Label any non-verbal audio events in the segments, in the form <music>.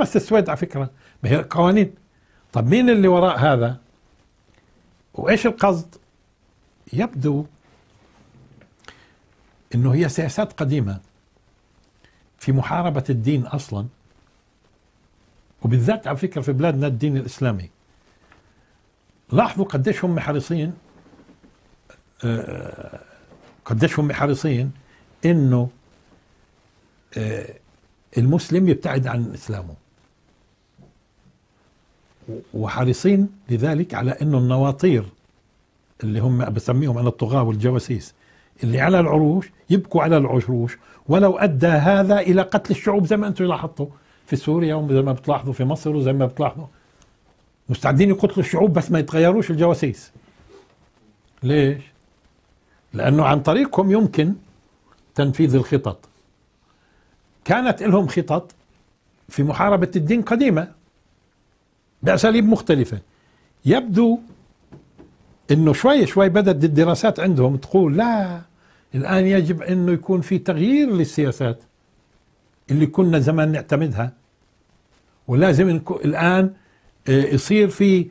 بس السويد على فكرة ما هي قوانين طب مين اللي وراء هذا وإيش القصد يبدو أنه هي سياسات قديمة في محاربة الدين أصلا وبالذات على فكرة في بلادنا الدين الإسلامي لاحظوا قديش هم حريصين آه، قديش هم حريصين انه آه، المسلم يبتعد عن اسلامه وحريصين لذلك على انه النواطير اللي هم بسميهم انا الطغاه والجواسيس اللي على العروش يبكوا على العروش ولو ادى هذا الى قتل الشعوب زي ما انتم لاحظتوا في سوريا وزي ما بتلاحظوا في مصر وزي ما بتلاحظوا مستعدين يقتلوا الشعوب بس ما يتغيروش الجواسيس ليش؟ لانه عن طريقهم يمكن تنفيذ الخطط كانت لهم خطط في محاربة الدين قديمة بأساليب مختلفة يبدو أنه شوي شوي بدأت الدراسات عندهم تقول لا الآن يجب أنه يكون في تغيير للسياسات اللي كنا زمان نعتمدها ولازم الآن آه، يصير في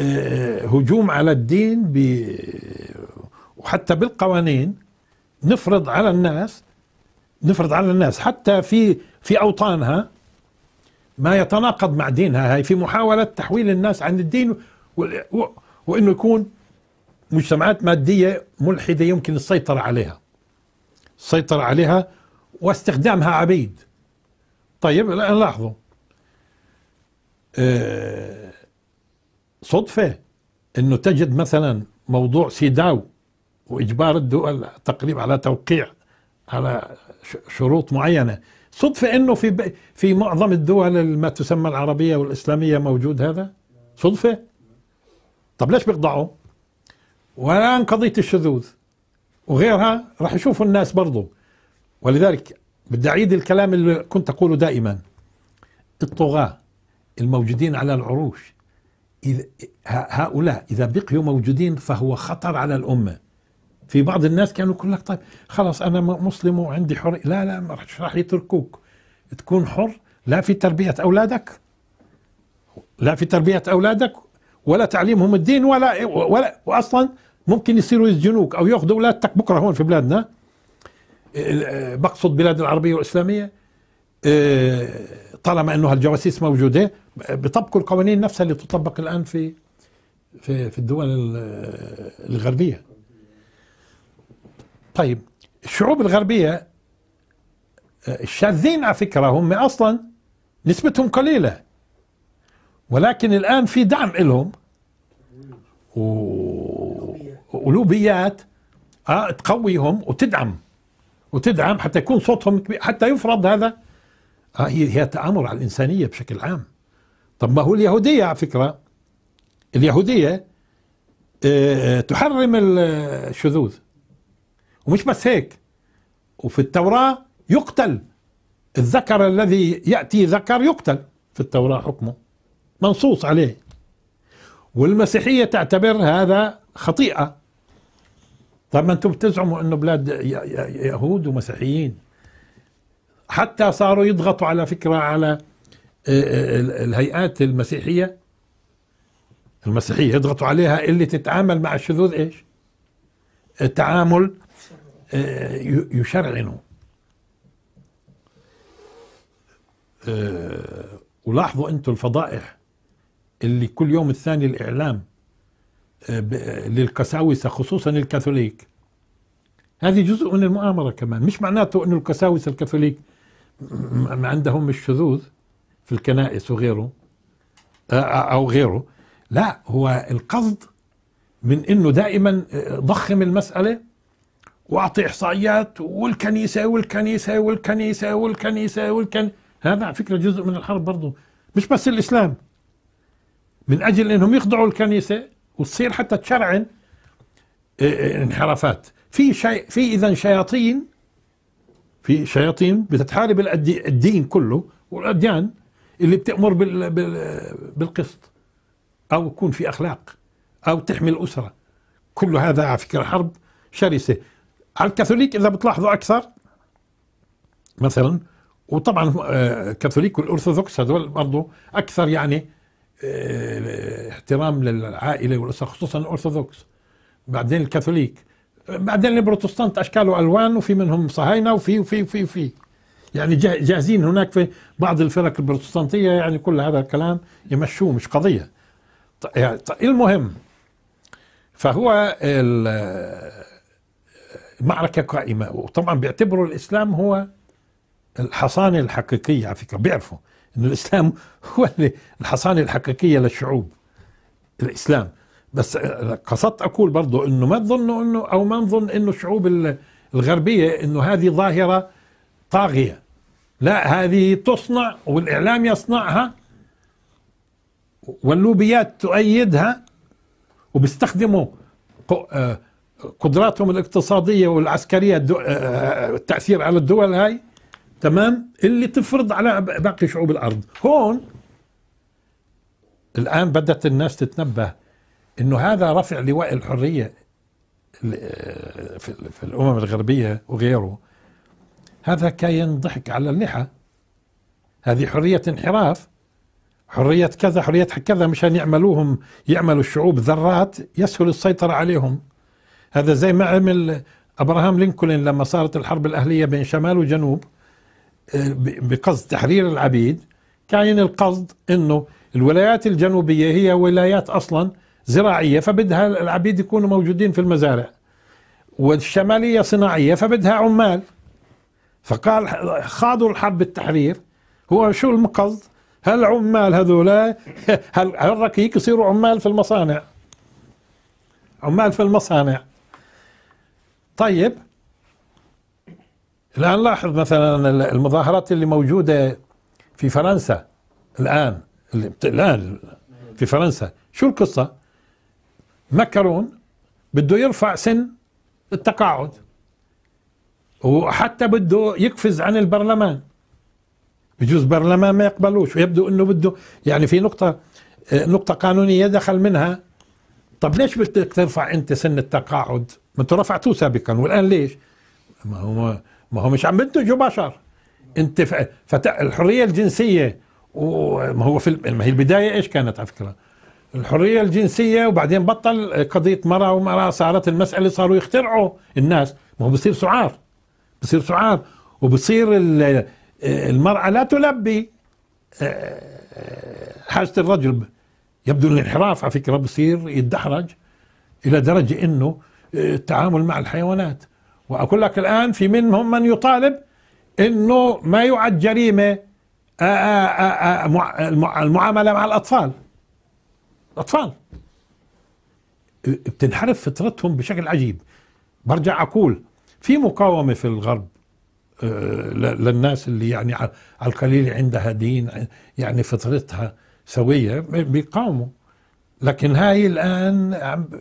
آه، هجوم على الدين ب وحتى بالقوانين نفرض على الناس نفرض على الناس حتى في في اوطانها ما يتناقض مع دينها هاي في محاولة تحويل الناس عن الدين وأنه يكون مجتمعات مادية ملحدة يمكن السيطرة عليها السيطرة عليها واستخدامها عبيد طيب الآن لاحظوا آه، صدفة أنه تجد مثلا موضوع سيداو وإجبار الدول تقريبا على توقيع على شروط معينة صدفة انه في في معظم الدول ما تسمى العربية والاسلامية موجود هذا صدفة طب ليش بيقضعوا والان قضية الشذوذ وغيرها راح يشوفوا الناس برضو ولذلك بدي اعيد الكلام اللي كنت اقوله دائما الطغاة الموجودين على العروش إذا هؤلاء إذا بقيوا موجودين فهو خطر على الأمة في بعض الناس كانوا يقول لك طيب خلاص انا مسلم وعندي حر لا لا ما راح يتركوك تكون حر لا في تربيه اولادك لا في تربيه اولادك ولا تعليمهم الدين ولا ولا واصلا ممكن يصيروا يسجنوك او ياخذوا اولادك بكره هون في بلادنا بقصد بلاد العربيه والاسلاميه طالما انه هالجواسيس موجوده بيطبقوا القوانين نفسها اللي تطبق الان في في في الدول الغربيه طيب الشعوب الغربية الشاذين آه، على فكرة هم أصلا نسبتهم قليلة ولكن الآن في دعم لهم ولوبيات آه تقويهم وتدعم وتدعم حتى يكون صوتهم كبير حتى يفرض هذا آه هي هي تآمر على الإنسانية بشكل عام طب ما هو اليهودية على فكرة اليهودية آه، تحرم آه، الشذوذ ومش بس هيك وفي التوراة يقتل الذكر الذي يأتي ذكر يقتل في التوراة حكمه منصوص عليه والمسيحية تعتبر هذا خطيئة طب ما انتم بتزعموا انه بلاد يهود ومسيحيين حتى صاروا يضغطوا على فكرة على آه، آه، الهيئات المسيحية المسيحية يضغطوا عليها اللي تتعامل مع الشذوذ ايش؟ التعامل آه، يشرعنه آه، ولاحظوا انتم الفضائح اللي كل يوم الثاني الاعلام آه، للقساوسه خصوصا الكاثوليك هذه جزء من المؤامره كمان مش معناته انه القساوسه الكاثوليك ما عندهم الشذوذ في الكنائس وغيره او غيره لا هو القصد من انه دائما ضخم المساله واعطي احصائيات والكنيسه والكنيسه والكنيسه والكنيسه والكن هذا على فكره جزء من الحرب برضه مش بس الاسلام من اجل انهم يخضعوا الكنيسه وتصير حتى تشرعن إيه، إيه، انحرافات في شيء في اذا شياطين في شياطين بتتحارب الدين كله والاديان اللي بتامر بال بالقسط او يكون في اخلاق او تحمي الاسره كل هذا على فكره حرب شرسه على الكاثوليك اذا بتلاحظوا اكثر مثلا وطبعا الكاثوليك آه، والارثوذكس هذول برضه اكثر يعني آه، احترام للعائله والاسره خصوصا الارثوذكس بعدين الكاثوليك بعدين البروتستانت اشكال والوان وفي منهم صهاينه وفي وفي وفي وفي يعني جاهزين هناك في بعض الفرق البروتستانتيه يعني كل هذا الكلام يمشوه مش قضيه يعني، المهم فهو معركة قائمة وطبعا بيعتبروا الإسلام هو الحصانة الحقيقية على فكرة بيعرفوا أن الإسلام <laughs> هو اللي الحصانة الحقيقية للشعوب الإسلام بس قصدت أقول برضو أنه ما تظنوا أنه أو ما نظن أنه الشعوب الغربية أنه هذه ظاهرة طاغية لا هذه تصنع والإعلام يصنعها واللوبيات تؤيدها وبيستخدموا آه، قدراتهم الاقتصادية والعسكرية آه، آه، التأثير على الدول هاي تمام اللي تفرض على باقي شعوب الأرض هون الآن بدأت الناس تتنبه أنه هذا رفع لواء الحرية آه، في الأمم الغربية وغيره هذا كاين ضحك على اللحى هذه حرية انحراف حرية كذا حرية كذا مشان يعملوهم يعملوا الشعوب ذرات يسهل السيطرة عليهم هذا زي ما عمل ابراهام لينكولن لما صارت الحرب الاهليه بين شمال وجنوب آه، بقصد تحرير العبيد كان القصد انه الولايات الجنوبيه هي ولايات اصلا زراعيه فبدها العبيد يكونوا موجودين في المزارع والشماليه صناعيه فبدها عمال فقال خاضوا الحرب التحرير هو شو المقصد هل عمال هذولا <laughs> هل الركيك يصيروا عمال في المصانع عمال في المصانع طيب الآن لاحظ مثلا المظاهرات اللي موجودة في فرنسا الآن الآن في فرنسا شو القصة مكرون بده يرفع سن التقاعد وحتى بده يقفز عن البرلمان بجوز برلمان ما يقبلوش ويبدو انه بده يعني في نقطة نقطة قانونية دخل منها طب ليش بدك ترفع انت سن التقاعد ما انتم رفعتوه سابقا والان ليش؟ ما هو ما هو مش عم بنتجوا بشر انت فت... الحريه الجنسيه وما هو في ما هي البدايه ايش كانت على فكره؟ الحريه الجنسيه وبعدين بطل قضيه مراه ومراه صارت المساله صاروا يخترعوا الناس ما هو بصير سعار بصير سعار وبصير المراه لا تلبي آه، حاجه الرجل يبدو الانحراف على فكره بصير يتدحرج الى درجه انه التعامل مع الحيوانات وأقول لك الآن في منهم من يطالب أنه ما يعد جريمة المعاملة مع الأطفال الأطفال بتنحرف فطرتهم بشكل عجيب برجع أقول في مقاومة في الغرب للناس اللي يعني على القليل عندها دين يعني فطرتها سوية بيقاوموا لكن هاي الآن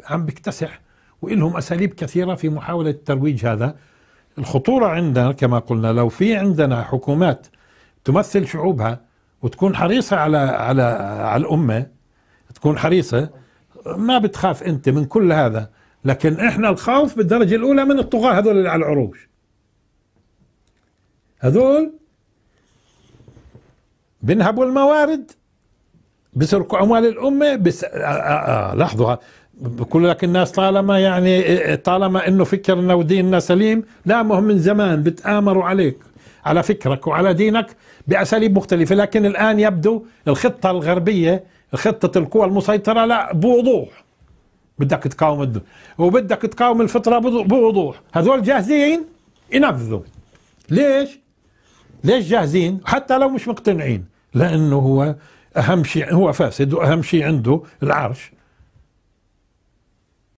عم بيكتسح وإلهم أساليب كثيرة في محاولة ترويج هذا الخطورة عندنا كما قلنا لو في عندنا حكومات تمثل شعوبها وتكون حريصة على على على الأمة تكون حريصة ما بتخاف أنت من كل هذا لكن إحنا الخوف بالدرجة الأولى من الطغاة هذول اللي على العروش هذول بنهبوا الموارد بيسرقوا اموال الامه بس آآ آآ لحظه بقول لك الناس طالما يعني آه، آه، طالما انه فكرنا وديننا سليم لا ما من زمان بتامروا عليك على فكرك وعلى دينك باساليب مختلفه لكن الان يبدو الخطه الغربيه خطه القوى المسيطره لا بوضوح بدك تقاوم وبدك تقاوم الفطره بوضوح هذول جاهزين ينفذوا ليش ليش جاهزين حتى لو مش مقتنعين لانه هو أهم شيء هو فاسد وأهم شيء عنده العرش